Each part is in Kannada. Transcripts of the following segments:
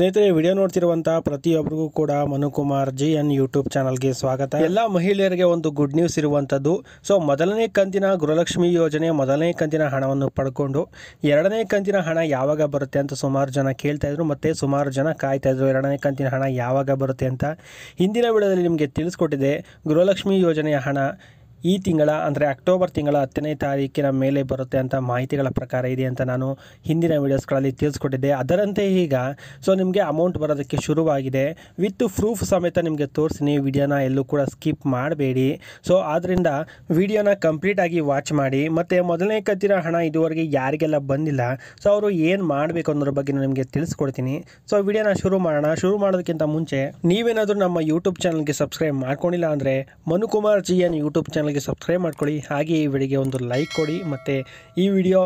ಸ್ನೇಹಿತರೆ ವಿಡಿಯೋ ನೋಡ್ತಿರುವಂತಹ ಪ್ರತಿಯೊಬ್ಬರಿಗೂ ಕೂಡ ಮನುಕುಮಾರ್ ಜಿ ಎನ್ ಯೂಟ್ಯೂಬ್ ಚಾನಲ್ಗೆ ಸ್ವಾಗತ ಎಲ್ಲ ಮಹಿಳೆಯರಿಗೆ ಒಂದು ಗುಡ್ ನ್ಯೂಸ್ ಇರುವಂಥದ್ದು ಸೊ ಮೊದಲನೇ ಕಂತಿನ ಗೃಹಲಕ್ಷ್ಮಿ ಯೋಜನೆ ಮೊದಲನೇ ಕಂತಿನ ಹಣವನ್ನು ಪಡ್ಕೊಂಡು ಎರಡನೇ ಕಂತಿನ ಹಣ ಯಾವಾಗ ಬರುತ್ತೆ ಅಂತ ಸುಮಾರು ಜನ ಕೇಳ್ತಾ ಇದ್ರು ಮತ್ತು ಸುಮಾರು ಜನ ಕಾಯ್ತಾ ಇದ್ರು ಎರಡನೇ ಕಂತಿನ ಹಣ ಯಾವಾಗ ಬರುತ್ತೆ ಅಂತ ಹಿಂದಿನ ವಿಡಿಯೋದಲ್ಲಿ ನಿಮಗೆ ತಿಳಿಸ್ಕೊಟ್ಟಿದೆ ಗೃಹಲಕ್ಷ್ಮಿ ಯೋಜನೆಯ ಹಣ ಈ ತಿಂಗಳ ಅಂದರೆ ಅಕ್ಟೋಬರ್ ತಿಂಗಳ ಹತ್ತನೇ ತಾರೀಕಿನ ಮೇಲೆ ಬರುತ್ತೆ ಅಂತ ಮಾಹಿತಿಗಳ ಪ್ರಕಾರ ಇದೆ ಅಂತ ನಾನು ಹಿಂದಿನ ವೀಡಿಯೋಸ್ಗಳಲ್ಲಿ ತಿಳಿಸ್ಕೊಟ್ಟಿದ್ದೆ ಅದರಂತೆ ಈಗ ಸೊ ನಿಮಗೆ ಅಮೌಂಟ್ ಬರೋದಕ್ಕೆ ಶುರುವಾಗಿದೆ ವಿತ್ ಪ್ರೂಫ್ ಸಮೇತ ನಿಮಗೆ ತೋರಿಸಿನಿ ವಿಡಿಯೋನ ಎಲ್ಲೂ ಕೂಡ ಸ್ಕಿಪ್ ಮಾಡಬೇಡಿ ಸೊ ಆದ್ದರಿಂದ ವಿಡಿಯೋನ ಕಂಪ್ಲೀಟಾಗಿ ವಾಚ್ ಮಾಡಿ ಮತ್ತು ಮೊದಲನೇ ಕತ್ತಿರ ಹಣ ಇದುವರೆಗೆ ಯಾರಿಗೆಲ್ಲ ಬಂದಿಲ್ಲ ಸೊ ಅವರು ಏನು ಮಾಡಬೇಕು ಅನ್ನೋದ್ರ ಬಗ್ಗೆ ನಿಮಗೆ ತಿಳಿಸ್ಕೊಡ್ತೀನಿ ಸೊ ವಿಡಿಯೋನ ಶುರು ಮಾಡೋಣ ಶುರು ಮಾಡೋದಕ್ಕಿಂತ ಮುಂಚೆ ನೀವೇನಾದರೂ ನಮ್ಮ ಯೂಟ್ಯೂಬ್ ಚಾನಲ್ಗೆ ಸಬ್ಸ್ಕ್ರೈಬ್ ಮಾಡ್ಕೊಂಡಿಲ್ಲ ಅಂದರೆ Manukumar G N YouTube channel ಚಾನಲ್ಗೆ ಸಬ್ಸ್ಕ್ರೈಬ್ ಮಾಡ್ಕೊಳ್ಳಿ ಹಾಗೆ ಈ ವಿಡಿಯೋಗೆ ಒಂದು ಲೈಕ್ ಕೊಡಿ ಮತ್ತು ಈ ವಿಡಿಯೋ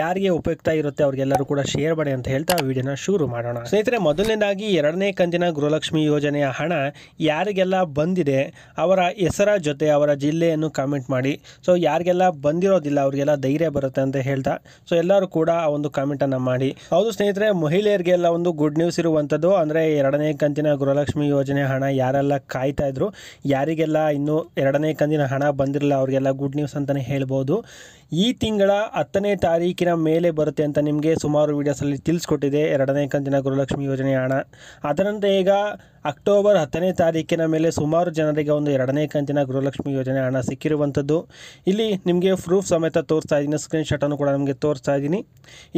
ಯಾರಿಗೆ ಉಪಯುಕ್ತ ಇರುತ್ತೆ ಅವ್ರಿಗೆಲ್ಲರೂ ಕೂಡ ಶೇರ್ ಮಾಡಿ ಅಂತ ಹೇಳ್ತಾ ವಿಡಿಯೋನ ಶುರು ಮಾಡೋಣ ಸ್ನೇಹಿತರೆ ಮೊದಲನೇದಾಗಿ ಎರಡನೇ ಕಂತಿನ ಗೃಹಲಕ್ಷ್ಮಿ ಯೋಜನೆಯ ಹಣ ಯಾರಿಗೆಲ್ಲ ಬಂದಿದೆ ಅವರ ಹೆಸರ ಜೊತೆ ಅವರ ಜಿಲ್ಲೆಯನ್ನು ಕಾಮೆಂಟ್ ಮಾಡಿ ಸೊ ಯಾರಿಗೆಲ್ಲ ಬಂದಿರೋದಿಲ್ಲ ಅವರಿಗೆಲ್ಲ ಧೈರ್ಯ ಬರುತ್ತೆ ಅಂತ ಹೇಳ್ತಾ ಸೊ ಎಲ್ಲರೂ ಕೂಡ ಆ ಒಂದು ಕಾಮೆಂಟನ್ನು ಮಾಡಿ ಹೌದು ಸ್ನೇಹಿತರೆ ಮಹಿಳೆಯರಿಗೆಲ್ಲ ಒಂದು ಗುಡ್ ನ್ಯೂಸ್ ಇರುವಂಥದ್ದು ಅಂದರೆ ಎರಡನೇ ಕಂತಿನ ಗೃಹಲಕ್ಷ್ಮಿ ಯೋಜನೆ ಹಣ ಯಾರೆಲ್ಲ ಕಾಯ್ತಾ ಇದ್ರು ಯಾರಿಗೆಲ್ಲ ಇನ್ನೂ ಎರಡನೇ ಕಂತಿನ ಹಣ ಬಂದಿರಲ್ಲ ಅವರಿಗೆಲ್ಲ ಗುಡ್ ನ್ಯೂಸ್ ಅಂತಲೇ ಹೇಳ್ಬೋದು ಈ ತಿಂಗಳ ಹತ್ತನೇ ತಾರೀಕು ತಾರೀಕಿನ ಮೇಲೆ ಬರುತ್ತೆ ಅಂತ ನಿಮಗೆ ಸುಮಾರು ವೀಡಿಯೋಸಲ್ಲಿ ತಿಳಿಸ್ಕೊಟ್ಟಿದೆ ಎರಡನೇ ಕಂತಿನ ಗುರುಲಕ್ಷ್ಮಿ ಯೋಜನೆ ಹಣ ಅದರಂತೆ ಈಗ ಅಕ್ಟೋಬರ್ ಹತ್ತನೇ ತಾರೀಕಿನ ಮೇಲೆ ಸುಮಾರು ಜನರಿಗೆ ಒಂದು ಎರಡನೇ ಕಂತಿನ ಗೃಹಲಕ್ಷ್ಮಿ ಯೋಜನೆ ಹಣ ಸಿಕ್ಕಿರುವಂಥದ್ದು ಇಲ್ಲಿ ನಿಮಗೆ ಪ್ರೂಫ್ ಸಮೇತ ತೋರಿಸ್ತಾ ಇದ್ದೀನಿ ಸ್ಕ್ರೀನ್ಶಾಟನ್ನು ಕೂಡ ನಿಮಗೆ ತೋರಿಸ್ತಾ ಇದ್ದೀನಿ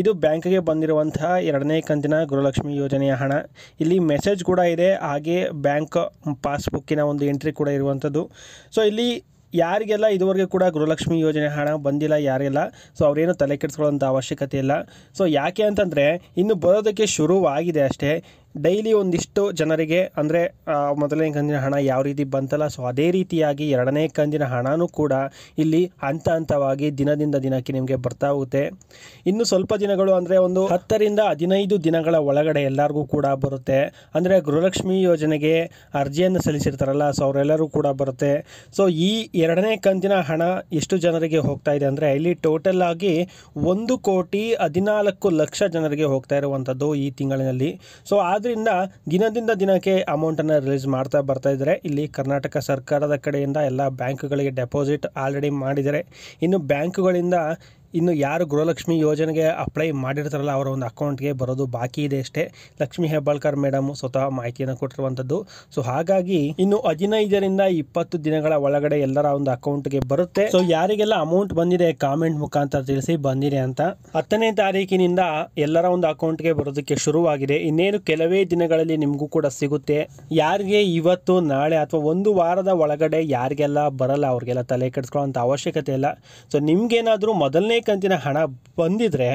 ಇದು ಬ್ಯಾಂಕ್ಗೆ ಬಂದಿರುವಂತಹ ಎರಡನೇ ಕಂತಿನ ಗೃಹಲಕ್ಷ್ಮಿ ಯೋಜನೆಯ ಹಣ ಇಲ್ಲಿ ಮೆಸೇಜ್ ಕೂಡ ಇದೆ ಹಾಗೆ ಬ್ಯಾಂಕ್ ಪಾಸ್ಬುಕ್ಕಿನ ಒಂದು ಎಂಟ್ರಿ ಕೂಡ ಇರುವಂಥದ್ದು ಸೊ ಇಲ್ಲಿ ಯಾರಿಗೆಲ್ಲ ಇದುವರೆಗೆ ಕೂಡ ಗೃಹಲಕ್ಷ್ಮಿ ಯೋಜನೆ ಹಣ ಬಂದಿಲ್ಲ ಯಾರಿಗೆಲ್ಲ ಸೊ ಅವರೇನು ತಲೆ ಕೆಡಿಸ್ಕೊಳ್ಳೋಂಥ ಅವಶ್ಯಕತೆ ಇಲ್ಲ ಸೊ ಯಾಕೆ ಅಂತಂದರೆ ಇನ್ನು ಬರೋದಕ್ಕೆ ಶುರುವಾಗಿದೆ ಅಷ್ಟೇ ಡೈಲಿ ಒಂದಿಷ್ಟು ಜನರಿಗೆ ಅಂದರೆ ಮೊದಲನೇ ಕಂದಿನ ಹಣ ಯಾವ ರೀತಿ ಬಂತಲ್ಲ ಸೊ ಅದೇ ರೀತಿಯಾಗಿ ಎರಡನೇ ಕಂದಿನ ಹಣವೂ ಕೂಡ ಇಲ್ಲಿ ಹಂತ ಹಂತವಾಗಿ ದಿನದಿಂದ ದಿನಕ್ಕೆ ನಿಮಗೆ ಬರ್ತಾ ಹೋಗುತ್ತೆ ಇನ್ನು ಸ್ವಲ್ಪ ದಿನಗಳು ಅಂದರೆ ಒಂದು ಹತ್ತರಿಂದ ಹದಿನೈದು ದಿನಗಳ ಒಳಗಡೆ ಎಲ್ಲರಿಗೂ ಕೂಡ ಬರುತ್ತೆ ಅಂದರೆ ಗೃಹಲಕ್ಷ್ಮಿ ಯೋಜನೆಗೆ ಅರ್ಜಿಯನ್ನು ಸಲ್ಲಿಸಿರ್ತಾರಲ್ಲ ಸೊ ಅವರೆಲ್ಲರೂ ಕೂಡ ಬರುತ್ತೆ ಸೊ ಈ ಎರಡನೇ ಕಂದಿನ ಹಣ ಎಷ್ಟು ಜನರಿಗೆ ಹೋಗ್ತಾ ಇದೆ ಅಂದರೆ ಇಲ್ಲಿ ಟೋಟಲ್ ಆಗಿ ಒಂದು ಕೋಟಿ ಹದಿನಾಲ್ಕು ಲಕ್ಷ ಜನರಿಗೆ ಹೋಗ್ತಾ ಇರುವಂಥದ್ದು ಈ ತಿಂಗಳಿನಲ್ಲಿ ಸೊ ಆದರೆ ಆದ್ದರಿಂದ ದಿನದಿಂದ ದಿನಕ್ಕೆ ಅಮೌಂಟ್ ಅನ್ನ ರಿಲೀಸ್ ಮಾಡ್ತಾ ಬರ್ತಾ ಇದ್ದಾರೆ ಇಲ್ಲಿ ಕರ್ನಾಟಕ ಸರ್ಕಾರದ ಕಡೆಯಿಂದ ಎಲ್ಲ ಬ್ಯಾಂಕ್ಗಳಿಗೆ ಡೆಪಾಸಿಟ್ ಆಲ್ರೆಡಿ ಮಾಡಿದ್ದಾರೆ ಇನ್ನು ಗಳಿಂದ ಇನ್ನು ಯಾರು ಗೃಹಲಕ್ಷ್ಮಿ ಯೋಜನೆಗೆ ಅಪ್ಲೈ ಮಾಡಿರ್ತಾರಲ್ಲ ಅವರ ಒಂದು ಅಕೌಂಟ್ಗೆ ಬರೋದು ಬಾಕಿ ಇದೆ ಅಷ್ಟೇ ಲಕ್ಷ್ಮಿ ಹೆಬ್ಬಾಳ್ಕರ್ ಮೇಡಮ್ ಸ್ವತಃ ಮಾಹಿತಿಯನ್ನು ಕೊಟ್ಟಿರುವಂಥದ್ದು ಸೊ ಹಾಗಾಗಿ ಇನ್ನು ಹದಿನೈದರಿಂದ ಇಪ್ಪತ್ತು ದಿನಗಳ ಒಳಗಡೆ ಎಲ್ಲರ ಒಂದು ಅಕೌಂಟ್ಗೆ ಬರುತ್ತೆ ಸೊ ಯಾರಿಗೆಲ್ಲ ಅಮೌಂಟ್ ಬಂದಿದೆ ಕಾಮೆಂಟ್ ಮುಖಾಂತರ ತಿಳಿಸಿ ಬಂದಿದೆ ಅಂತ ಹತ್ತನೇ ತಾರೀಕಿನಿಂದ ಎಲ್ಲರ ಒಂದು ಅಕೌಂಟ್ಗೆ ಬರೋದಕ್ಕೆ ಶುರುವಾಗಿದೆ ಇನ್ನೇನು ಕೆಲವೇ ದಿನಗಳಲ್ಲಿ ನಿಮಗೂ ಕೂಡ ಸಿಗುತ್ತೆ ಯಾರಿಗೆ ಇವತ್ತು ನಾಳೆ ಅಥವಾ ಒಂದು ವಾರದ ಒಳಗಡೆ ಯಾರಿಗೆಲ್ಲ ಬರಲ್ಲ ಅವ್ರಿಗೆಲ್ಲ ತಲೆ ಕೆಡಿಸ್ಕೊಳ್ಳೋ ಅವಶ್ಯಕತೆ ಇಲ್ಲ ಸೊ ನಿಮ್ಗೇನಾದರೂ ಮೊದಲನೇ ಕಂತಿನ ಹಣ ಬಂದಿದ್ರೆ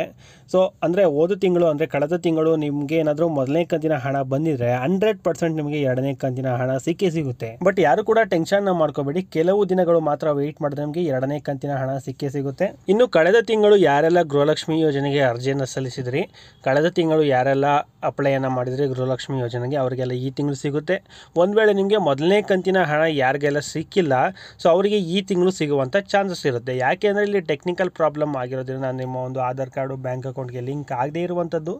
ಸೊ ಅಂದರೆ ಹೋದ ತಿಂಗಳು ಅಂದರೆ ಕಳೆದ ತಿಂಗಳು ನಿಮಗೆ ಏನಾದರೂ ಮೊದಲನೇ ಕಂತಿನ ಹಣ ಬಂದಿದ್ರೆ ಹಂಡ್ರೆಡ್ ಪರ್ಸೆಂಟ್ ನಿಮಗೆ ಎರಡನೇ ಕಂತಿನ ಹಣ ಸಿಕ್ಕಿ ಸಿಗುತ್ತೆ ಬಟ್ ಯಾರು ಕೂಡ ಟೆನ್ಷನ್ ಮಾಡ್ಕೋಬೇಡಿ ಕೆಲವು ದಿನಗಳು ಮಾತ್ರ ವೆಯ್ಟ್ ಮಾಡಿದ್ರೆ ನಿಮಗೆ ಎರಡನೇ ಕಂತಿನ ಹಣ ಸಿಕ್ಕೇ ಸಿಗುತ್ತೆ ಇನ್ನು ಕಳೆದ ತಿಂಗಳು ಯಾರೆಲ್ಲ ಗೃಹಲಕ್ಷ್ಮಿ ಯೋಜನೆಗೆ ಅರ್ಜಿಯನ್ನು ಸಲ್ಲಿಸಿದ್ರಿ ಕಳೆದ ತಿಂಗಳು ಯಾರೆಲ್ಲ ಅಪ್ಲೈಯನ್ನು ಮಾಡಿದ್ರಿ ಗೃಹಲಕ್ಷ್ಮಿ ಯೋಜನೆಗೆ ಅವರಿಗೆಲ್ಲ ಈ ತಿಂಗಳು ಸಿಗುತ್ತೆ ಒಂದು ವೇಳೆ ನಿಮಗೆ ಮೊದಲನೇ ಕಂತಿನ ಹಣ ಯಾರಿಗೆಲ್ಲ ಸಿಕ್ಕಿಲ್ಲ ಸೊ ಅವರಿಗೆ ಈ ತಿಂಗಳು ಸಿಗುವಂಥ ಚಾನ್ಸಸ್ ಇರುತ್ತೆ ಯಾಕೆಂದರೆ ಇಲ್ಲಿ ಟೆಕ್ನಿಕಲ್ ಪ್ರಾಬ್ಲಮ್ ಪ್ರಾಬ್ಲಮ್ ಆಗಿರೋದ್ರಿಂದ ನಿಮ್ಮ ಒಂದು ಆಧಾರ್ ಕಾರ್ಡು ಬ್ಯಾಂಕ್ ಅಕೌಂಟ್ಗೆ ಲಿಂಕ್ ಆಗದೇ ಇರುವಂಥದ್ದು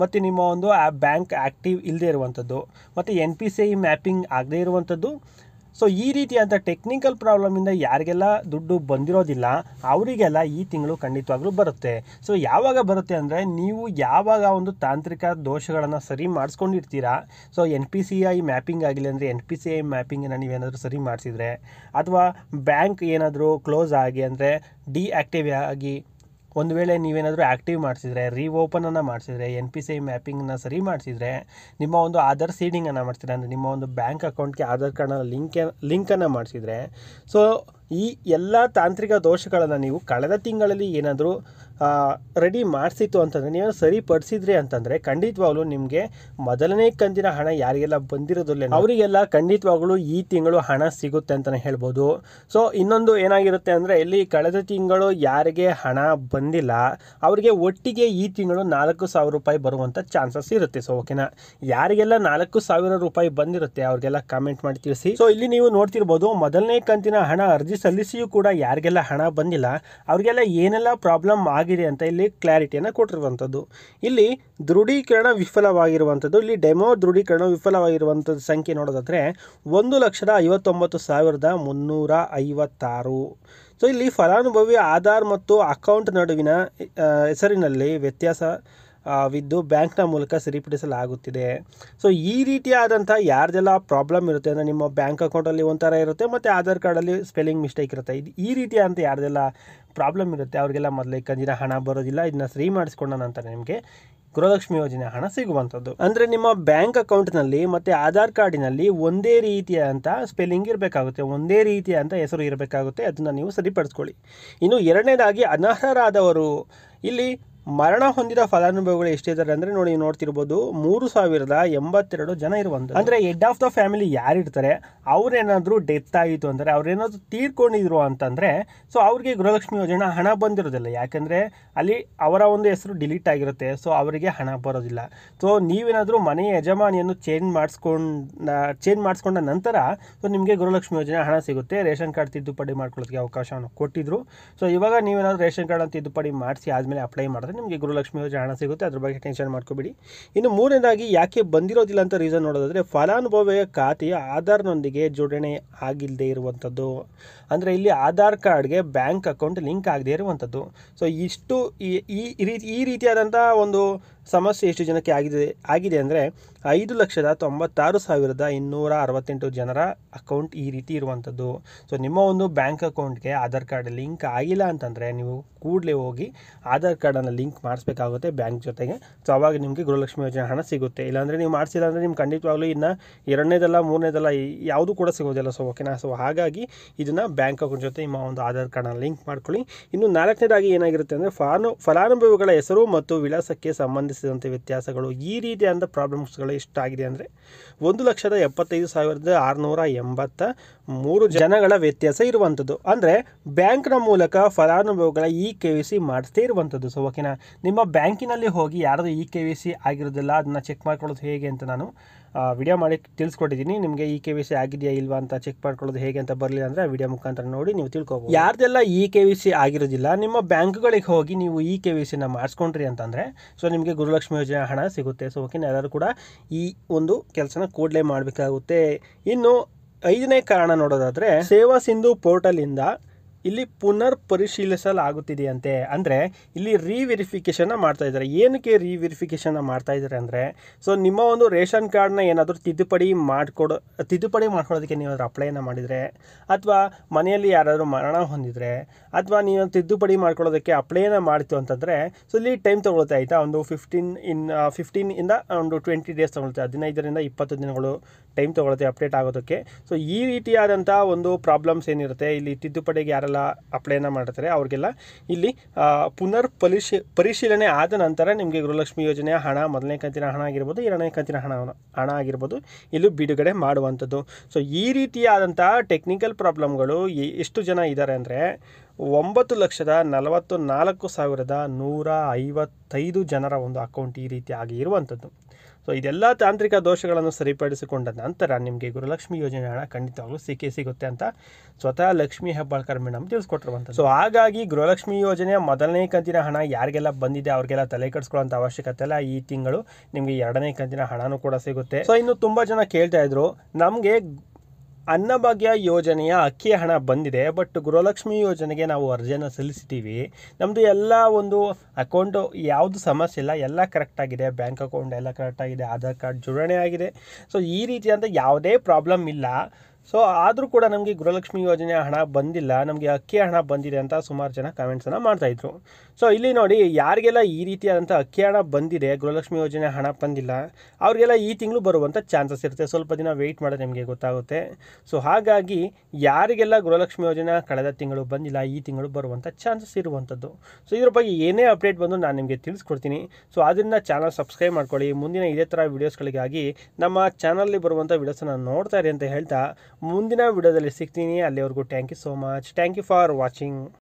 ಮತ್ತು ನಿಮ್ಮ ಒಂದು ಆ ಬ್ಯಾಂಕ್ ಆ್ಯಕ್ಟಿವ್ ಇಲ್ಲದೇ ಇರುವಂಥದ್ದು ಮತ್ತು N P C I mapping ಆಗದೇ ಇರುವಂಥದ್ದು ಸೊ ಈ ರೀತಿಯಾದ ಟೆಕ್ನಿಕಲ್ ಪ್ರಾಬ್ಲಮಿಂದ ಯಾರಿಗೆಲ್ಲ ದುಡ್ಡು ಬಂದಿರೋದಿಲ್ಲ ಅವರಿಗೆಲ್ಲ ಈ ತಿಂಗಳು ಖಂಡಿತವಾಗ್ಲೂ ಬರುತ್ತೆ ಸೊ ಯಾವಾಗ ಬರುತ್ತೆ ಅಂದರೆ ನೀವು ಯಾವಾಗ ಒಂದು ತಾಂತ್ರಿಕ ದೋಷಗಳನ್ನು ಸರಿ ಮಾಡಿಸ್ಕೊಂಡಿರ್ತೀರಾ so N P C I mapping ಆಗಲಿ ಅಂದರೆ ಎನ್ ಪಿ ಸಿ ಐ ಮ್ಯಾಪಿಂಗನ್ನು ನೀವೇನಾದರೂ ಸರಿ ಮಾಡಿಸಿದರೆ ಅಥವಾ ಬ್ಯಾಂಕ್ ಏನಾದರೂ ಕ್ಲೋಸ್ ಆಗಿ ಅಂದರೆ ಡಿಆಕ್ಟಿವ್ ಆಗಿ ಒಂದು ವೇಳೆ ನೀವೇನಾದರೂ ಆ್ಯಕ್ಟಿವ್ ಮಾಡಿಸಿದರೆ ಓಪನನ್ನು ಮಾಡಿಸಿದರೆ ಎನ್ ಪಿ ಸಿ ಐ ಮ್ಯಾಪಿಂಗನ್ನ ಸರಿ ಮಾಡಿಸಿದರೆ ನಿಮ್ಮ ಒಂದು ಆಧಾರ್ ಸೀಡಿಂಗನ್ನು ಮಾಡ್ತೀರ ಅಂದರೆ ನಿಮ್ಮ ಒಂದು ಬ್ಯಾಂಕ್ ಅಕೌಂಟ್ಗೆ ಆಧಾರ್ ಕಾರ್ಡನ್ನು ಲಿಂಕ್ ಲಿಂಕನ್ನು ಮಾಡಿಸಿದರೆ ಸೊ ಈ ಎಲ್ಲ ತಾಂತ್ರಿಕ ದೋಷಗಳನ್ನು ನೀವು ಕಳೆದ ತಿಂಗಳಲ್ಲಿ ಏನಾದರೂ ರೆಡಿ ಮಾಡಿಸಿತ್ತು ಅಂತಂದರೆ ನೀವು ಸರಿಪಡಿಸಿದ್ರಿ ಅಂತಂದರೆ ಖಂಡಿತವಾಗ್ಲೂ ನಿಮಗೆ ಮೊದಲನೇ ಕಂತಿನ ಹಣ ಯಾರಿಗೆಲ್ಲ ಬಂದಿರೋದಿಲ್ಲ ಅವರಿಗೆಲ್ಲ ಖಂಡಿತವಾಗ್ಲೂ ಈ ತಿಂಗಳು ಹಣ ಸಿಗುತ್ತೆ ಅಂತಲೇ ಹೇಳ್ಬೋದು ಸೊ ಇನ್ನೊಂದು ಏನಾಗಿರುತ್ತೆ ಅಂದರೆ ಇಲ್ಲಿ ಕಳೆದ ತಿಂಗಳು ಯಾರಿಗೆ ಹಣ ಬಂದಿಲ್ಲ ಅವರಿಗೆ ಒಟ್ಟಿಗೆ ಈ ತಿಂಗಳು ನಾಲ್ಕು ಸಾವಿರ ರೂಪಾಯಿ ಬರುವಂಥ ಚಾನ್ಸಸ್ ಇರುತ್ತೆ ಸೊ ಓಕೆನಾ ಯಾರಿಗೆಲ್ಲ ನಾಲ್ಕು ಸಾವಿರ ರೂಪಾಯಿ ಬಂದಿರುತ್ತೆ ಅವ್ರಿಗೆಲ್ಲ ಕಾಮೆಂಟ್ ಮಾಡಿ ತಿಳಿಸಿ ಸೊ ಇಲ್ಲಿ ನೀವು ನೋಡ್ತಿರ್ಬೋದು ಮೊದಲನೇ ಕಂತಿನ ಹಣ ಅರ್ಜಿ ಸಲ್ಲಿಸಿಯೂ ಕೂಡ ಯಾರಿಗೆಲ್ಲ ಹಣ ಬಂದಿಲ್ಲ ಅವರಿಗೆಲ್ಲ ಏನೆಲ್ಲ ಪ್ರಾಬ್ಲಮ್ ಆಗಿದೆ ಅಂತ ಇಲ್ಲಿ ಕ್ಲಾರಿಟಿಯನ್ನು ಕೊಟ್ಟಿರುವಂಥದ್ದು ಇಲ್ಲಿ ದೃಢೀಕರಣ ವಿಫಲವಾಗಿರುವಂಥದ್ದು ಇಲ್ಲಿ ಡೆಮೋ ದೃಢೀಕರಣ ವಿಫಲವಾಗಿರುವಂಥದ್ದು ಸಂಖ್ಯೆ ನೋಡೋದಾದರೆ ಒಂದು ಲಕ್ಷದ ಐವತ್ತೊಂಬತ್ತು ಸಾವಿರದ ಮುನ್ನೂರ ಐವತ್ತಾರು ಸೊ ಇಲ್ಲಿ ಫಲಾನುಭವಿ ಆಧಾರ್ ಮತ್ತು ಅಕೌಂಟ್ ನಡುವಿನ ಹೆಸರಿನಲ್ಲಿ ವ್ಯತ್ಯಾಸ ವಿದ್ದು ಬ್ಯಾಂಕ್ನ ಮೂಲಕ ಸರಿಪಡಿಸಲಾಗುತ್ತಿದೆ ಸೊ ಈ ರೀತಿಯಾದಂಥ ಯಾರ್ದೆಲ್ಲ ಪ್ರಾಬ್ಲಮ್ ಇರುತ್ತೆ ಅಂದರೆ ನಿಮ್ಮ ಬ್ಯಾಂಕ್ ಅಕೌಂಟಲ್ಲಿ ಒಂಥರ ಇರುತ್ತೆ ಮತ್ತು ಆಧಾರ್ ಕಾರ್ಡಲ್ಲಿ ಸ್ಪೆಲ್ಲಿಂಗ್ ಮಿಸ್ಟೇಕ್ ಇರುತ್ತೆ ಇದು ಈ ರೀತಿಯಾದಂಥ ಯಾರ್ದೆಲ್ಲ ಪ್ರಾಬ್ಲಮ್ ಇರುತ್ತೆ ಅವರಿಗೆಲ್ಲ ಮೊದಲೇ ಕಂದಿನ ಹಣ ಬರೋದಿಲ್ಲ ಇದನ್ನ ಸರಿ ಮಾಡಿಸ್ಕೊಂಡ ನಂತರ ನಿಮಗೆ ಗೃಹಲಕ್ಷ್ಮಿ ಯೋಜನೆ ಹಣ ಸಿಗುವಂಥದ್ದು ಅಂದರೆ ನಿಮ್ಮ ಬ್ಯಾಂಕ್ ಅಕೌಂಟ್ನಲ್ಲಿ ಮತ್ತು ಆಧಾರ್ ಕಾರ್ಡಿನಲ್ಲಿ ಒಂದೇ ರೀತಿಯಾದಂಥ ಸ್ಪೆಲ್ಲಿಂಗ್ ಇರಬೇಕಾಗುತ್ತೆ ಒಂದೇ ರೀತಿಯಾದಂಥ ಹೆಸರು ಇರಬೇಕಾಗುತ್ತೆ ಅದನ್ನು ನೀವು ಸರಿಪಡಿಸ್ಕೊಳ್ಳಿ ಇನ್ನು ಎರಡನೇದಾಗಿ ಅನರ್ಹರಾದವರು ಇಲ್ಲಿ ಮರಣ ಹೊಂದಿದ ಫಲಾನುಭವಿಗಳು ಎಷ್ಟಿದ್ದಾರೆ ಅಂದ್ರೆ ನೋಡಿ ನೋಡ್ತಿರ್ಬೋದು ಮೂರು ಸಾವಿರದ ಎಂಬತ್ತೆರಡು ಜನ ಇರುವಂತ ಅಂದ್ರೆ ಹೆಡ್ ಆಫ್ ದ ಫ್ಯಾಮಿಲಿ ಯಾರಿರ್ತಾರೆ ಅವ್ರೇನಾದರೂ ಡೆತ್ ಆಯಿತು ಅಂದರೆ ಅವ್ರೇನಾದರೂ ತೀರ್ಕೊಂಡಿದ್ರು ಅಂತಂದ್ರೆ ಸೊ ಅವ್ರಿಗೆ ಗೃಹಲಕ್ಷ್ಮಿ ಯೋಜನೆ ಹಣ ಬಂದಿರೋದಿಲ್ಲ ಯಾಕಂದ್ರೆ ಅಲ್ಲಿ ಅವರ ಒಂದು ಹೆಸರು ಡಿಲೀಟ್ ಆಗಿರುತ್ತೆ ಸೊ ಅವರಿಗೆ ಹಣ ಬರೋದಿಲ್ಲ ಸೊ ನೀವೇನಾದರೂ ಮನೆಯ ಯಜಮಾನಿಯನ್ನು ಚೇಂಜ್ ಮಾಡಿಸ್ಕೊಂಡ ಚೇಂಜ್ ಮಾಡಿಸ್ಕೊಂಡ ನಂತರ ಸೊ ನಿಮಗೆ ಗೃಹಲಕ್ಷ್ಮಿ ಯೋಜನೆ ಹಣ ಸಿಗುತ್ತೆ ರೇಷನ್ ಕಾರ್ಡ್ ತಿದ್ದುಪಡಿ ಮಾಡ್ಕೊಳ್ಳೋದಕ್ಕೆ ಅವಕಾಶವನ್ನು ಕೊಟ್ಟಿದ್ರು ಸೊ ಇವಾಗ ನೀವೇನಾದ್ರೂ ರೇಷನ್ ಕಾರ್ಡನ್ನು ತಿದ್ದುಪಡಿ ಮಾಡಿಸಿ ಆದ್ಮೇಲೆ ಅಪ್ಲೈ ಮಾಡಿದ್ರೆ ನಿಮಗೆ ಗುರುಲಕ್ಷ್ಮಿ ಯೋಜನೆ ಹಣ ಸಿಗುತ್ತೆ ಅದ್ರ ಬಗ್ಗೆ ಟೆನ್ಷನ್ ಮಾಡ್ಕೋಬೇಡಿ ಇನ್ನು ಮೂರನೇದಾಗಿ ಯಾಕೆ ಬಂದಿರೋದಿಲ್ಲ ಅಂತ ರೀಸನ್ ನೋಡೋದಾದರೆ ಫಲಾನುಭವಿಯ ಖಾತೆಯ ಆಧಾರ್ನೊಂದಿಗೆ ಜೋಡಣೆ ಆಗಿಲ್ಲದೆ ಇರುವಂಥದ್ದು ಅಂದರೆ ಇಲ್ಲಿ ಆಧಾರ್ ಕಾರ್ಡ್ಗೆ ಬ್ಯಾಂಕ್ ಅಕೌಂಟ್ ಲಿಂಕ್ ಆಗದೆ ಇರುವಂಥದ್ದು ಸೊ ಇಷ್ಟು ಈ ಈ ರೀತಿ ಈ ರೀತಿಯಾದಂಥ ಒಂದು ಸಮಸ್ಯೆ ಎಷ್ಟು ಜನಕ್ಕೆ ಆಗಿದೆ ಆಗಿದೆ ಅಂದರೆ ಐದು ಲಕ್ಷದ ತೊಂಬತ್ತಾರು ಸಾವಿರದ ಇನ್ನೂರ ಅರವತ್ತೆಂಟು ಜನರ ಅಕೌಂಟ್ ಈ ರೀತಿ ಇರುವಂಥದ್ದು ಸೊ ನಿಮ್ಮ ಒಂದು ಬ್ಯಾಂಕ್ ಅಕೌಂಟ್ಗೆ ಆಧಾರ್ ಕಾರ್ಡ್ ಲಿಂಕ್ ಆಗಿಲ್ಲ ಅಂತಂದರೆ ನೀವು ಕೂಡಲೇ ಹೋಗಿ ಆಧಾರ್ ಕಾರ್ಡನ್ನು ಲಿಂಕ್ ಮಾಡಿಸ್ಬೇಕಾಗುತ್ತೆ ಬ್ಯಾಂಕ್ ಜೊತೆಗೆ ಸೊ ಅವಾಗ ನಿಮಗೆ ಗೃಹಲಕ್ಷ್ಮಿ ಯೋಜನೆ ಹಣ ಸಿಗುತ್ತೆ ಇಲ್ಲಾಂದರೆ ನೀವು ಮಾಡಿಸಿಲ್ಲ ಅಂದರೆ ನಿಮ್ಗೆ ಖಂಡಿತವಾಗ್ಲೂ ಇನ್ನು ಎರಡನೇದಲ್ಲ ಮೂರನೇದಲ್ಲ ಯಾವುದು ಕೂಡ ಸಿಗೋದಿಲ್ಲ ಸೊ ಓಕೆನಾ ಸೊ ಹಾಗಾಗಿ ಇದನ್ನು ಬ್ಯಾಂಕ್ ಅಕೌಂಟ್ ಜೊತೆ ನಿಮ್ಮ ಒಂದು ಆಧಾರ್ ಕಾರ್ಡನ್ನು ಲಿಂಕ್ ಮಾಡ್ಕೊಳ್ಳಿ ಇನ್ನು ನಾಲ್ಕನೇದಾಗಿ ಏನಾಗಿರುತ್ತೆ ಅಂದರೆ ಫಾನು ಫಲಾನುಭವಿಗಳ ಹೆಸರು ಮತ್ತು ವಿಳಾಸಕ್ಕೆ ಸಂಬಂಧಿಸಿದ ಘಟಿಸಿದಂಥ ವ್ಯತ್ಯಾಸಗಳು ಈ ರೀತಿಯಾದ ಪ್ರಾಬ್ಲಮ್ಸ್ಗಳು ಇಷ್ಟಾಗಿದೆ ಅಂದರೆ ಒಂದು ಲಕ್ಷದ ಎಪ್ಪತ್ತೈದು ಸಾವಿರದ ಆರುನೂರ ಎಂಬತ್ತ ಮೂರು ಜನಗಳ ವ್ಯತ್ಯಾಸ ಇರುವಂಥದ್ದು ಅಂದರೆ ಬ್ಯಾಂಕ್ನ ಮೂಲಕ ಫಲಾನುಭವಿಗಳ ಇ ಕೆ ವಿ ಸಿ ಮಾಡಿಸದೇ ಇರುವಂಥದ್ದು ಸೊ ಓಕೆನಾ ನಿಮ್ಮ ಬ್ಯಾಂಕಿನಲ್ಲಿ ಹೋಗಿ ಯಾರದು ಇ ಕೆ ವಿ ಸಿ ಆಗಿರೋದಿಲ್ಲ ಅದನ್ನು ಚೆಕ್ ಮಾಡ್ಕೊಳ್ಳೋದು ಹೇಗೆ ಅಂತ ನಾನು ವಿಡಿಯೋ ಮಾಡಿ ತಿಳಿಸ್ಕೊಟ್ಟಿದ್ದೀನಿ ನಿಮಗೆ ಇ ಕೆ ವಿ ಸಿ ಆಗಿದೆಯಾ ಇಲ್ವಾ ಅಂತ ಚೆಕ್ ಮಾಡ್ಕೊಳ್ಳೋದು ಹೇಗೆ ಅಂತ ಬರಲಿಲ್ಲ ಅಂದರೆ ವಿಡಿಯೋ ಮುಖಾಂತರ ನೋಡಿ ನೀವು ತಿಳ್ಕೊಬೋದು ಯಾರ್ದೆಲ್ಲ ಇ ಕೆ ವಿ ಸಿ ಆಗಿರೋದಿಲ್ಲ ನಿಮ್ಮ ಬ್ಯಾಂಕ್ಗಳಿಗೆ ಹೋಗಿ ನೀವು ಇ ಕೆ ವಿ ಸಿನ ಮಾಡಿಸ್ಕೊಂಡ್ರಿ ಅಂತಂದರೆ ಸೊ ನಿಮಗೆ ಗುರುಲಕ್ಷ್ಮಿ ಯೋಜನೆ ಹಣ ಸಿಗುತ್ತೆ ಸೊ ಓಕೆ ಎಲ್ಲರೂ ಕೂಡ ಈ ಒಂದು ಕೆಲಸನ ಕೂಡಲೇ ಮಾಡಬೇಕಾಗುತ್ತೆ ಇನ್ನು ಐದನೇ ಕಾರಣ ನೋಡೋದಾದರೆ ಸೇವಾ ಸಿಂಧು ಪೋರ್ಟಲಿಂದ ಇಲ್ಲಿ ಪುನರ್ ಪರಿಶೀಲಿಸಲಾಗುತ್ತಿದೆಯಂತೆ ಅಂದರೆ ಇಲ್ಲಿ ವೆರಿಫಿಕೇಶನ್ ಮಾಡ್ತಾ ಇದ್ದಾರೆ ಏನಕ್ಕೆ ವೆರಿಫಿಕೇಶನ್ ಮಾಡ್ತಾ ಇದ್ದಾರೆ ಅಂದರೆ ಸೊ ನಿಮ್ಮ ಒಂದು ರೇಷನ್ ಕಾರ್ಡ್ನ ಏನಾದರೂ ತಿದ್ದುಪಡಿ ಮಾಡಿಕೊಡೋ ತಿದ್ದುಪಡಿ ಮಾಡ್ಕೊಳೋದಕ್ಕೆ ನೀವು ಅಪ್ಲೈನ ಮಾಡಿದರೆ ಅಥವಾ ಮನೆಯಲ್ಲಿ ಯಾರಾದರೂ ಮರಣ ಹೊಂದಿದರೆ ಅಥವಾ ನೀವು ತಿದ್ದುಪಡಿ ಮಾಡ್ಕೊಳ್ಳೋದಕ್ಕೆ ಅಪ್ಲೈನ ಮಾಡಿತು ಅಂತಂದರೆ ಸೊ ಇಲ್ಲಿ ಟೈಮ್ ತೊಗೊಳುತ್ತೆ ಆಯಿತಾ ಒಂದು ಫಿಫ್ಟೀನ್ ಇನ್ ಫಿಫ್ಟೀನ್ ಇಂದ ಒಂದು ಟ್ವೆಂಟಿ ಡೇಸ್ ತೊಗೊಳುತ್ತೆ ಹದಿನೈದರಿಂದ ಇಪ್ಪತ್ತು ದಿನಗಳು ಟೈಮ್ ತೊಗೊಳುತ್ತೆ ಅಪ್ಡೇಟ್ ಆಗೋದಕ್ಕೆ ಸೊ ಈ ರೀತಿಯಾದಂಥ ಒಂದು ಪ್ರಾಬ್ಲಮ್ಸ್ ಏನಿರುತ್ತೆ ಇಲ್ಲಿ ತಿದ್ದುಪಡಿಗೆ ಯಾರೆಲ್ಲ ಯಾರೆಲ್ಲ ಅಪ್ಲೈನ ಮಾಡ್ತಾರೆ ಅವ್ರಿಗೆಲ್ಲ ಇಲ್ಲಿ ಪುನರ್ ಪರಿಶೀ ಪರಿಶೀಲನೆ ಆದ ನಂತರ ನಿಮಗೆ ಗೃಹಲಕ್ಷ್ಮಿ ಯೋಜನೆಯ ಹಣ ಮೊದಲನೇ ಕಂತಿನ ಹಣ ಆಗಿರ್ಬೋದು ಎರಡನೇ ಕಂತಿನ ಹಣ ಹಣ ಆಗಿರ್ಬೋದು ಇಲ್ಲೂ ಬಿಡುಗಡೆ ಮಾಡುವಂಥದ್ದು ಸೊ ಈ ರೀತಿಯಾದಂಥ ಟೆಕ್ನಿಕಲ್ ಪ್ರಾಬ್ಲಮ್ಗಳು ಎಷ್ಟು ಜನ ಇದ್ದಾರೆ ಅಂದರೆ ಒಂಬತ್ತು ಲಕ್ಷದ ನಲವತ್ತು ನಾಲ್ಕು ಸಾವಿರದ ನೂರ ಐವತ್ತೈದು ಜನರ ಒಂದು ಅಕೌಂಟ್ ಈ ರೀತಿ ಆಗಿ ಇರುವಂಥದ್ದು ಸೊ ಇದೆಲ್ಲ ತಾಂತ್ರಿಕ ದೋಷಗಳನ್ನು ಸರಿಪಡಿಸಿಕೊಂಡ ನಂತರ ನಿಮಗೆ ಗುರುಲಕ್ಷ್ಮಿ ಯೋಜನೆ ಹಣ ಖಂಡಿತವಾಗ್ಲೂ ಸಿಕ್ಕೇ ಸಿಗುತ್ತೆ ಅಂತ ಸ್ವತಃ ಲಕ್ಷ್ಮೀ ಹೆಬ್ಬಾಳ್ಕರ್ ಮೇಡಮ್ ತಿಳಿಸ್ಕೊಟ್ಟಿರುವಂಥದ್ದು ಸೊ ಹಾಗಾಗಿ ಗೃಹಲಕ್ಷ್ಮಿ ಯೋಜನೆಯ ಮೊದಲನೇ ಕಂತಿನ ಹಣ ಯಾರಿಗೆಲ್ಲ ಬಂದಿದೆ ಅವ್ರಿಗೆಲ್ಲ ತಲೆ ಕೆಡಿಸ್ಕೊಳ್ಳೋಂಥ ಅವಶ್ಯಕತೆ ಇಲ್ಲ ಈ ತಿಂಗಳು ನಿಮಗೆ ಎರಡನೇ ಕಂತಿನ ಹಣನೂ ಕೂಡ ಸಿಗುತ್ತೆ ಸೊ ಇನ್ನು ತುಂಬ ಜನ ಕೇಳ್ತಾ ಇದ್ರು ನಮಗೆ ಅನ್ನಭಾಗ್ಯ ಯೋಜನೆಯ ಅಕ್ಕಿ ಹಣ ಬಂದಿದೆ ಬಟ್ ಗೃಹಲಕ್ಷ್ಮಿ ಯೋಜನೆಗೆ ನಾವು ಅರ್ಜಿಯನ್ನು ಸಲ್ಲಿಸಿದ್ದೀವಿ ನಮ್ಮದು ಎಲ್ಲ ಒಂದು ಅಕೌಂಟು ಯಾವುದು ಸಮಸ್ಯೆ ಇಲ್ಲ ಎಲ್ಲ ಕರೆಕ್ಟಾಗಿದೆ ಬ್ಯಾಂಕ್ ಅಕೌಂಟ್ ಎಲ್ಲ ಕರೆಕ್ಟಾಗಿದೆ ಆಧಾರ್ ಕಾರ್ಡ್ ಜೋಡಣೆ ಆಗಿದೆ ಸೊ ಈ ರೀತಿಯಂತ ಯಾವುದೇ ಪ್ರಾಬ್ಲಮ್ ಇಲ್ಲ ಸೊ ಆದರೂ ಕೂಡ ನಮಗೆ ಗೃಹಲಕ್ಷ್ಮಿ ಯೋಜನೆಯ ಹಣ ಬಂದಿಲ್ಲ ನಮಗೆ ಅಕ್ಕಿ ಹಣ ಬಂದಿದೆ ಅಂತ ಸುಮಾರು ಜನ ಕಮೆಂಟ್ಸನ್ನು ಮಾಡ್ತಾಯಿದ್ರು ಸೊ ಇಲ್ಲಿ ನೋಡಿ ಯಾರಿಗೆಲ್ಲ ಈ ರೀತಿಯಾದಂಥ ಅಕ್ಕಿ ಹಣ ಬಂದಿದೆ ಗೃಹಲಕ್ಷ್ಮಿ ಯೋಜನೆ ಹಣ ಬಂದಿಲ್ಲ ಅವ್ರಿಗೆಲ್ಲ ಈ ತಿಂಗಳು ಬರುವಂಥ ಚಾನ್ಸಸ್ ಇರುತ್ತೆ ಸ್ವಲ್ಪ ದಿನ ವೆಯ್ಟ್ ಮಾಡೋದು ನಿಮಗೆ ಗೊತ್ತಾಗುತ್ತೆ ಸೊ ಹಾಗಾಗಿ ಯಾರಿಗೆಲ್ಲ ಗೃಹಲಕ್ಷ್ಮಿ ಯೋಜನೆ ಕಳೆದ ತಿಂಗಳು ಬಂದಿಲ್ಲ ಈ ತಿಂಗಳು ಬರುವಂಥ ಚಾನ್ಸಸ್ ಇರುವಂಥದ್ದು ಸೊ ಇದ್ರ ಬಗ್ಗೆ ಏನೇ ಅಪ್ಡೇಟ್ ಬಂದು ನಾನು ನಿಮಗೆ ತಿಳಿಸ್ಕೊಡ್ತೀನಿ ಸೊ ಅದರಿಂದ ಚಾನಲ್ ಸಬ್ಸ್ಕ್ರೈಬ್ ಮಾಡ್ಕೊಳ್ಳಿ ಮುಂದಿನ ಇದೇ ಥರ ವೀಡಿಯೋಸ್ಗಳಿಗಾಗಿ ನಮ್ಮ ಚಾನಲಲ್ಲಿ ಬರುವಂಥ ವೀಡಿಯೋಸನ್ನು ನೋಡ್ತಾ ಇರಿ ಅಂತ ಹೇಳ್ತಾ ಮುಂದಿನ ವಿಡಿಯೋದಲ್ಲಿ ಸಿಗ್ತೀನಿ ಅಲ್ಲಿವರೆಗೂ thank you so much thank you for watching